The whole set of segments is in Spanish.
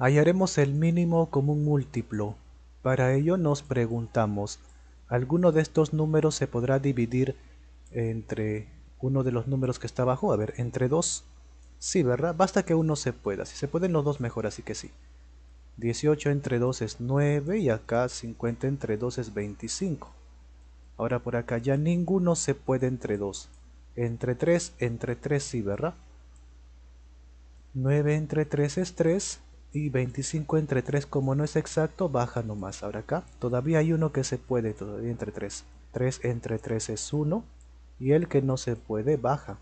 Hallaremos el mínimo común múltiplo. Para ello nos preguntamos, ¿alguno de estos números se podrá dividir entre uno de los números que está abajo? A ver, entre 2. Sí, ¿verdad? Basta que uno se pueda. Si se pueden los dos mejor, así que sí. 18 entre 2 es 9 y acá 50 entre 2 es 25. Ahora por acá ya ninguno se puede entre 2. Entre 3, entre 3 sí, ¿verdad? 9 entre 3 es 3 y 25 entre 3 como no es exacto baja nomás ahora acá todavía hay uno que se puede todavía entre 3 3 entre 3 es 1 y el que no se puede baja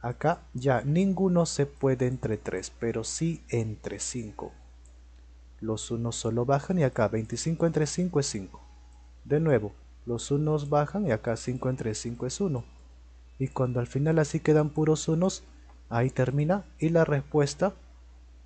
acá ya ninguno se puede entre 3 pero sí entre 5 los unos solo bajan y acá 25 entre 5 es 5 de nuevo los unos bajan y acá 5 entre 5 es 1 y cuando al final así quedan puros unos ahí termina y la respuesta